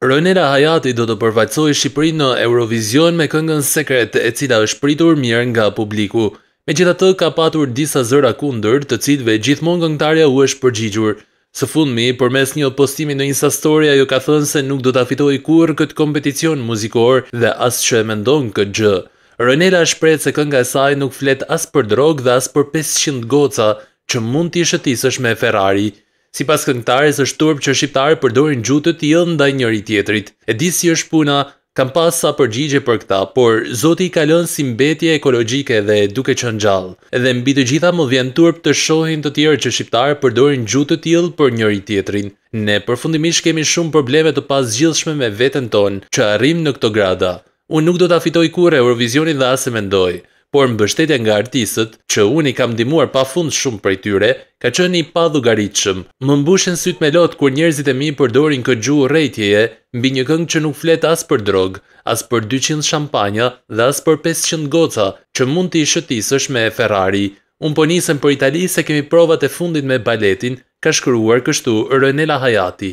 Rënera Hajati do të përfaqësojë Shqipërinë në Eurovision me këngën sekret e cila është pritur mirë nga publiku. Megjithatë, ka patur disa zëra kundër, të cilëve gjithmonë këngëtarja u është përgjigjur. Së fundmi, përmes një postimi në Insta Story, ajo ka thënë se nuk do ta fitojë kurrë këtë kompeticion muzikor dhe asë që e mendon këtë gjë. Rënela shpreh se kënga e saj nuk flet as për drogë dhe as për 500 goca që mund të ishte tisësh me Ferrari. Si pas këngtarës është turp që shqiptarë përdorin gjutët të jëllë ndaj njëri tjetrit. E di si është puna, kam pas sa përgjigje për këta, por zoti i kalon si mbetje ekologjike dhe duke që në gjallë. Edhe mbi të gjitha më dhjenë turp të shohin të tjerë që shqiptarë përdorin gjutët të jëllë për njëri tjetrin. Ne përfundimish kemi shumë probleme të pas gjithshme me vetën tonë që arrim në këto grada. Unë nuk do të afitoj kure, Eurovisionin dhe asë me por mbështetja nga artistët, që unë i kam dimuar pa fund shumë prej tyre, ka që i padhu garitëshëm. Më mbushen syt me lotë kur njerëzit e mi përdorin këtë gjuhë rejtjeje, mbi një këngë që nuk fletë as për drogë, as për 200 shampanja dhe as për 500 goca që mund të i shëtisësh me Ferrari. Unë po njësën për Itali se kemi provat e fundit me baletin, ka shkruar kështu Rënela Hayati.